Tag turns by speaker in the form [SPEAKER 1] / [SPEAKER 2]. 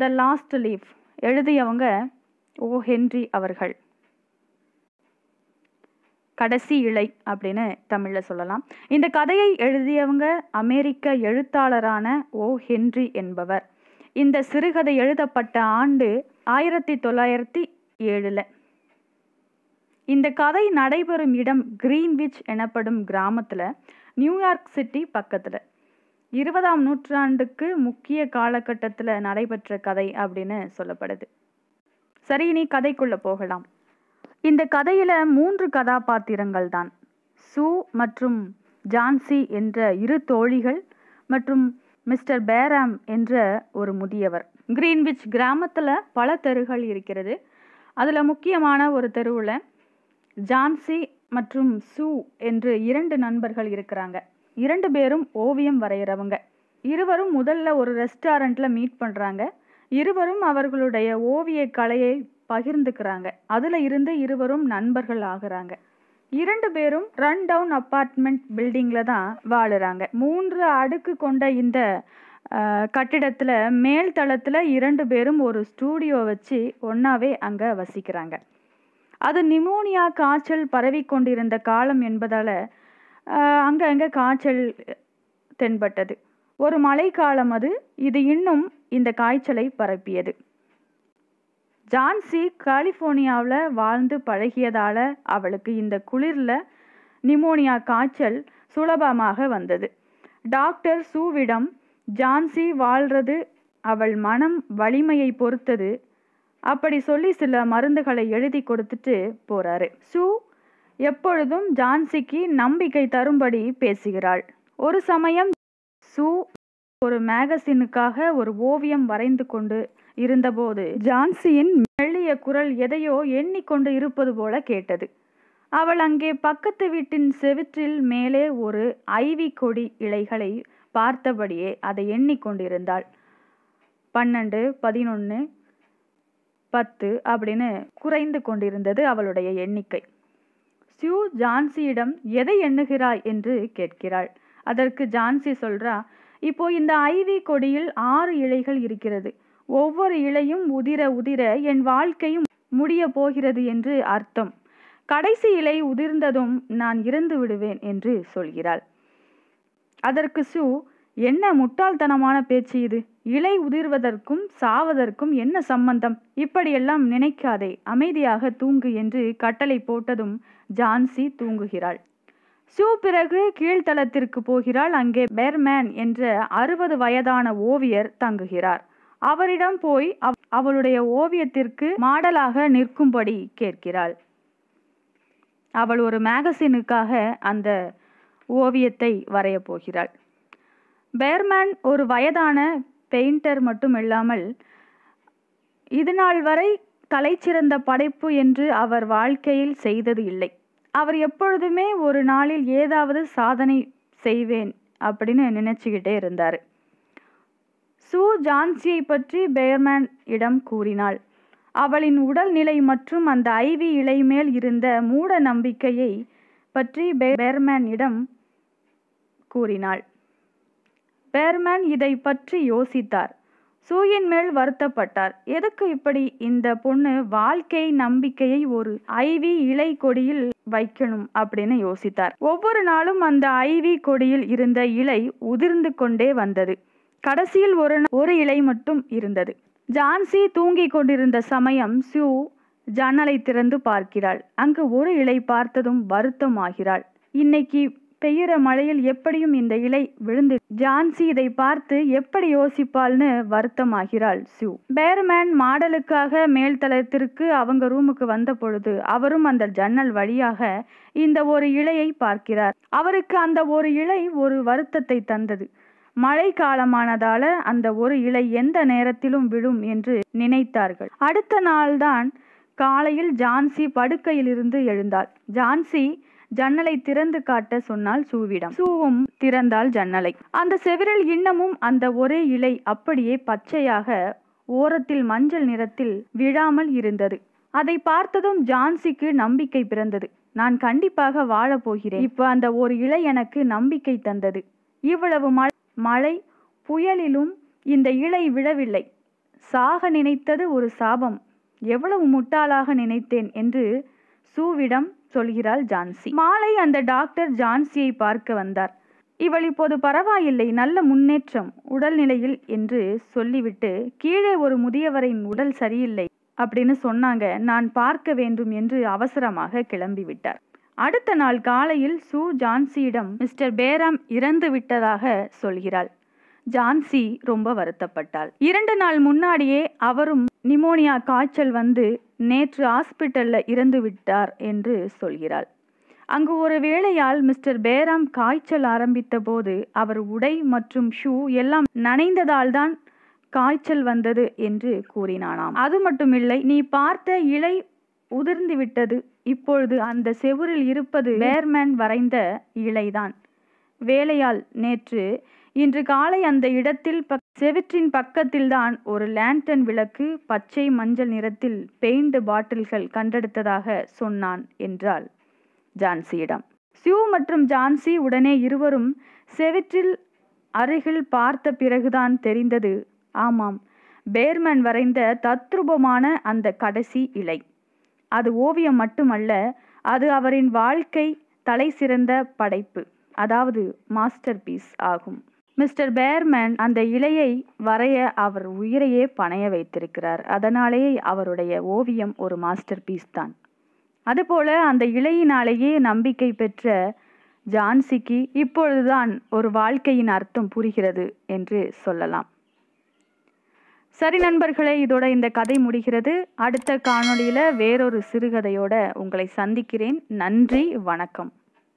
[SPEAKER 1] த last leaf எழுதியவங்க O Henry அவர்கள் கடைசி இலை அப்படின்னு தமிழில் சொல்லலாம் இந்த கதையை எழுதியவங்க அமெரிக்க எழுத்தாளரான ஓ ஹென்றி என்பவர் இந்த சிறுகதை எழுதப்பட்ட ஆண்டு ஆயிரத்தி தொள்ளாயிரத்தி ஏழில் இந்த கதை நடைபெறும் இடம் கிரீன்விச் எனப்படும் கிராமத்தில் நியூயார்க் சிட்டி பக்கத்தில் இருபதாம் நூற்றாண்டுக்கு முக்கிய காலகட்டத்தில் நடைபெற்ற கதை அப்படின்னு சொல்லப்படுது சரி இனி கதைக்குள்ளே போகலாம் இந்த கதையில் மூன்று கதாபாத்திரங்கள் தான் சூ மற்றும் ஜான்சி என்ற இரு தோழிகள் மற்றும் மிஸ்டர் பேராம் என்ற ஒரு முதியவர் கிரீன்விச் கிராமத்தில் பல தெருகள் இருக்கிறது அதில் முக்கியமான ஒரு தெருவில் ஜான்சி மற்றும் சூ என்று இரண்டு நண்பர்கள் இருக்கிறாங்க இரண்டு பேரும் ஓவியம் வரைகிறவங்க இருவரும் முதல்ல ஒரு ரெஸ்டாரண்ட்டில் மீட் பண்ணுறாங்க இருவரும் அவர்களுடைய ஓவிய கலையை பகிர்ந்துக்கிறாங்க அதில் இருந்து இருவரும் நண்பர்கள் ஆகிறாங்க இரண்டு பேரும் ரன் டவுன் அப்பார்ட்மெண்ட் பில்டிங்கில் தான் வாழுறாங்க மூன்று அடுக்கு கொண்ட இந்த கட்டிடத்தில் மேல் தளத்தில் இரண்டு பேரும் ஒரு ஸ்டூடியோ வச்சு ஒன்றாவே அங்கே வசிக்கிறாங்க அது நிமோனியா காய்ச்சல் பரவி கொண்டிருந்த காலம் என்பதால் அங்கங்கே காய்ச்சல் தென்பட்டது ஒரு மழைக்காலம் அது இது இன்னும் இந்த காய்ச்சலை பரப்பியது ஜான்சி கலிஃபோர்னியாவில் வாழ்ந்து பழகியதால் அவளுக்கு இந்த குளிரில் நிமோனியா காய்ச்சல் சுலபமாக வந்தது டாக்டர் சூவிடம் ஜான்சி வாழ்றது அவள் மனம் வலிமையை பொறுத்தது அப்படி சொல்லி சில மருந்துகளை எழுதி கொடுத்துட்டு போறாரு சூ எப்பொழுதும் ஜான்சிக்கு நம்பிக்கை தரும்படி பேசுகிறாள் ஒரு சமயம் சு ஒரு மேகசினுக்காக ஒரு ஓவியம் வரைந்து கொண்டு இருந்தபோது ஜான்சியின் மெல்லிய குரல் எதையோ எண்ணிக்கொண்டு இருப்பது போல கேட்டது அவள் அங்கே பக்கத்து வீட்டின் செவிற்றில் மேலே ஒரு ஐவி கொடி இலைகளை பார்த்தபடியே அதை எண்ணிக்கொண்டிருந்தாள் பன்னெண்டு பதினொன்று பத்து அப்படின்னு குறைந்து கொண்டிருந்தது அவளுடைய எண்ணிக்கை ஸ்டூ ஜான்சியிடம் எதை எண்ணுகிறாய் என்று கேட்கிறாள் அதற்கு ஜான்சி சொல்றா இப்போ இந்த ஐவி கொடியில் ஆறு இலைகள் இருக்கிறது ஒவ்வொரு இலையும் உதிர உதிர என் வாழ்க்கையும் முடிய போகிறது என்று அர்த்தம் கடைசி இலை உதிர்ந்ததும் நான் இறந்து விடுவேன் என்று சொல்கிறாள் அதற்கு சு என்ன முட்டாள்தனமான பேச்சு இது இலை உதிர்வதற்கும் சாவதற்கும் என்ன சம்பந்தம் இப்படியெல்லாம் நினைக்காதே அமைதியாக தூங்கு என்று கட்டளை போட்டதும் ஜான்சி தூங்குகிறாள் சூ பிறகு கீழ்த்தளத்திற்கு போகிறாள் அங்கே பெர்மேன் என்ற அறுபது வயதான ஓவியர் தங்குகிறார் அவரிடம் போய் அவளுடைய ஓவியத்திற்கு மாடலாக நிற்கும்படி கேட்கிறாள் அவள் ஒரு மேகசினுக்காக அந்த ஓவியத்தை வரைய போகிறாள் பேர்மேன் ஒரு வயதான பெயிண்டர் மட்டுமில்லாமல் இதுநாள் வரை தலைச்சிறந்த படைப்பு என்று அவர் வாழ்க்கையில் செய்தது இல்லை அவர் எப்பொழுதுமே ஒரு நாளில் ஏதாவது சாதனை செய்வேன் அப்படின்னு நினச்சிக்கிட்டே இருந்தார் சூ ஜான்சியை பற்றி பேர்மேன் இடம் கூறினாள் அவளின் உடல்நிலை மற்றும் அந்த ஐவி இலை மேல் இருந்த மூட நம்பிக்கையை பற்றி பேர்மேனிடம் கூறினாள் பேர்மேன் இதை பற்றி யோசித்தார் சூயின் மேல் வருத்தப்பட்டார் எதுக்கு இப்படி இந்த பொண்ணு வாழ்க்கை நம்பிக்கையை ஒரு ஐவி இலை கொடியில் வைக்கணும் அப்படின்னு யோசித்தார் ஒவ்வொரு நாளும் அந்த ஐவி கொடியில் இருந்த இலை உதிர்ந்து கொண்டே வந்தது கடைசியில் ஒரு ஒரு இலை மட்டும் இருந்தது ஜான்சி தூங்கிக் கொண்டிருந்த சமயம் சூ ஜன்னலை திறந்து பார்க்கிறாள் அங்கு ஒரு இலை பார்த்ததும் வருத்தமாகிறாள் இன்னைக்கு பெய்யுற மழையில் எப்படியும் இந்த இலை விழுந்து ஜான்சி இதை பார்த்து எப்படி யோசிப்பாள்னு வருத்தமாகிறாள் சிவ் பேர்மேன் மாடலுக்காக மேல்தளத்திற்கு அவங்க ரூமுக்கு வந்த பொழுது அவரும் அந்த ஜன்னல் வழியாக இந்த ஒரு இலையை பார்க்கிறார் அவருக்கு அந்த ஒரு இலை ஒரு வருத்தத்தை தந்தது மழை காலமானதால அந்த ஒரு இலை எந்த நேரத்திலும் விழும் என்று நினைத்தார்கள் அடுத்த நாள்தான் காலையில் ஜான்சி படுக்கையிலிருந்து எழுந்தாள் ஜான்சி ஜன்னலை திறந்து காட்ட சொன்னால் சூவிடம் சூவும் திறந்தால் ஜன்னலை அந்த செவிரல் இன்னமும் அந்த ஒரே இலை அப்படியே பச்சையாக ஓரத்தில் மஞ்சள் நிறத்தில் விழாமல் இருந்தது அதை பார்த்ததும் ஜான்சிக்கு நம்பிக்கை பிறந்தது நான் கண்டிப்பாக வாழப் போகிறேன் இப்போ அந்த ஒரு இலை எனக்கு நம்பிக்கை தந்தது இவ்வளவு மழை புயலிலும் இந்த இலை விழவில்லை சாக நினைத்தது ஒரு சாபம் எவ்வளவு முட்டாளாக நினைத்தேன் என்று சூவிடம் சொல்கிறாள் ஜான்சி மாலை அந்த டாக்டர் ஜான்சியை பார்க்க வந்தார் இவள் இப்போது பரவாயில்லை நல்ல முன்னேற்றம் உடல்நிலையில் என்று சொல்லிவிட்டு கீழே ஒரு முதியவரின் உடல் சரியில்லை அப்படின்னு சொன்னாங்க நான் பார்க்க வேண்டும் என்று அவசரமாக கிளம்பிவிட்டார் அடுத்த நாள் காலையில் சூ ஜான்சியிடம் மிஸ்டர் பேராம் இறந்து விட்டதாக சொல்கிறாள் ஜான்சி ரொம்ப வருத்தப்பட்டாள் இரண்டு நாள் முன்னாடியே அவரும் நிமோனியா காய்ச்சல் வந்து நேற்று ஹாஸ்பிட்டலில் இறந்து விட்டார் என்று சொல்கிறாள் அங்கு ஒரு வேளையால் மிஸ்டர் பேராம் காய்ச்சல் ஆரம்பித்த போது அவர் உடை மற்றும் ஷூ எல்லாம் நனைந்ததால் தான் காய்ச்சல் வந்தது என்று கூறினானாம் அது மட்டுமில்லை நீ பார்த்த இலை உதிர்ந்து விட்டது இப்பொழுது அந்த செவுரில் இருப்பது வேர்மேன் வரைந்த இலைதான் வேலையால் நேற்று இன்று காலை அந்த இடத்தில் செவிற்றின் பக்கத்தில்தான் ஒரு லேண்டன் விளக்கு பச்சை மஞ்சள் நிறத்தில் பெயிண்ட் பாட்டில்கள் கண்டெடுத்ததாக சொன்னான் என்றாள் ஜான்சியிடம் சியூ மற்றும் ஜான்சி உடனே இருவரும் செவிற்றில் அருகில் பார்த்த பிறகுதான் தெரிந்தது ஆமாம் பேர்மன் வரைந்த தத்ரூபமான அந்த கடைசி இலை அது ஓவியம் மட்டுமல்ல அது அவரின் வாழ்க்கை தலை சிறந்த படைப்பு அதாவது மாஸ்டர் பீஸ் ஆகும் மிஸ்டர் பேர்மேன் அந்த இலையை வரைய அவர் உயிரையே பணைய வைத்திருக்கிறார் அதனாலேயே அவருடைய ஓவியம் ஒரு மாஸ்டர் பீஸ் தான் அதுபோல அந்த இலையினாலேயே நம்பிக்கை பெற்ற ஜான்சிக்கு இப்பொழுதுதான் ஒரு வாழ்க்கையின் அர்த்தம் புரிகிறது என்று சொல்லலாம் சரி நண்பர்களே இதோட இந்த கதை முடிகிறது அடுத்த காணொளியில் வேறொரு சிறுகதையோட உங்களை சந்திக்கிறேன் நன்றி வணக்கம்